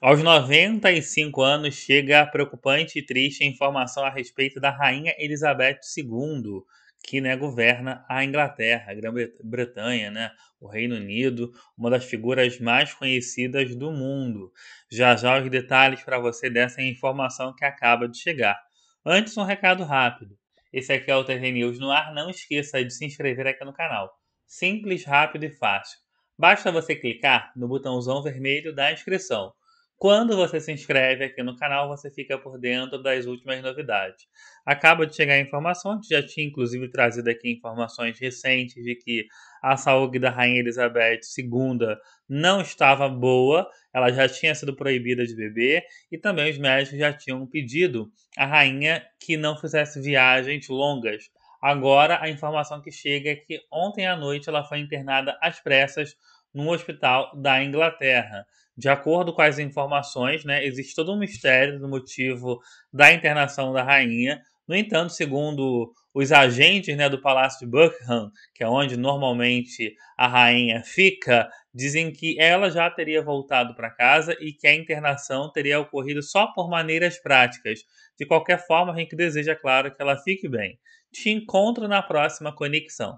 Aos 95 anos, chega a preocupante e triste informação a respeito da Rainha Elizabeth II, que né, governa a Inglaterra, a Grã-Bretanha, né, o Reino Unido, uma das figuras mais conhecidas do mundo. Já já os detalhes para você dessa informação que acaba de chegar. Antes, um recado rápido. Esse aqui é o TV News no ar. Não esqueça de se inscrever aqui no canal. Simples, rápido e fácil. Basta você clicar no botãozão vermelho da inscrição. Quando você se inscreve aqui no canal, você fica por dentro das últimas novidades. Acaba de chegar a informação, já tinha inclusive trazido aqui informações recentes de que a saúde da Rainha Elizabeth II não estava boa, ela já tinha sido proibida de beber e também os médicos já tinham pedido à rainha que não fizesse viagens longas. Agora, a informação que chega é que ontem à noite ela foi internada às pressas num hospital da Inglaterra. De acordo com as informações, né, existe todo um mistério do motivo da internação da rainha. No entanto, segundo os agentes né, do Palácio de Buckingham, que é onde normalmente a rainha fica, dizem que ela já teria voltado para casa e que a internação teria ocorrido só por maneiras práticas. De qualquer forma, a gente deseja, é claro, que ela fique bem. Te encontro na próxima conexão.